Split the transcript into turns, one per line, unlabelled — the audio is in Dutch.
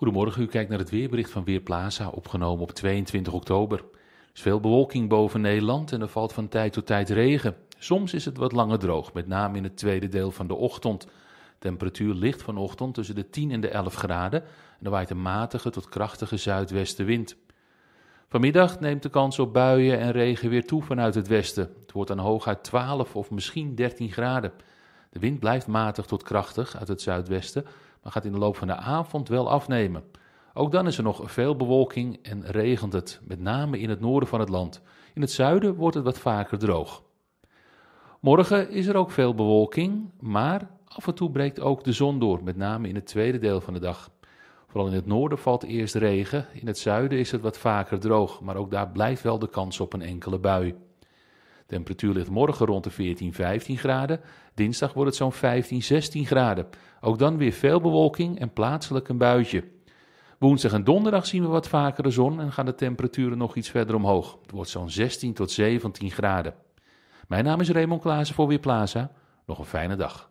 Goedemorgen, u kijkt naar het weerbericht van Weerplaza, opgenomen op 22 oktober. Er is veel bewolking boven Nederland en er valt van tijd tot tijd regen. Soms is het wat langer droog, met name in het tweede deel van de ochtend. Temperatuur ligt vanochtend tussen de 10 en de 11 graden en er waait een matige tot krachtige zuidwestenwind. Vanmiddag neemt de kans op buien en regen weer toe vanuit het westen. Het wordt dan hooguit 12 of misschien 13 graden. De wind blijft matig tot krachtig uit het zuidwesten, maar gaat in de loop van de avond wel afnemen. Ook dan is er nog veel bewolking en regent het, met name in het noorden van het land. In het zuiden wordt het wat vaker droog. Morgen is er ook veel bewolking, maar af en toe breekt ook de zon door, met name in het tweede deel van de dag. Vooral in het noorden valt eerst regen, in het zuiden is het wat vaker droog, maar ook daar blijft wel de kans op een enkele bui temperatuur ligt morgen rond de 14, 15 graden. Dinsdag wordt het zo'n 15, 16 graden. Ook dan weer veel bewolking en plaatselijk een buitje. Woensdag en donderdag zien we wat vaker de zon en gaan de temperaturen nog iets verder omhoog. Het wordt zo'n 16 tot 17 graden. Mijn naam is Raymond Klaassen voor Weerplaza. Nog een fijne dag.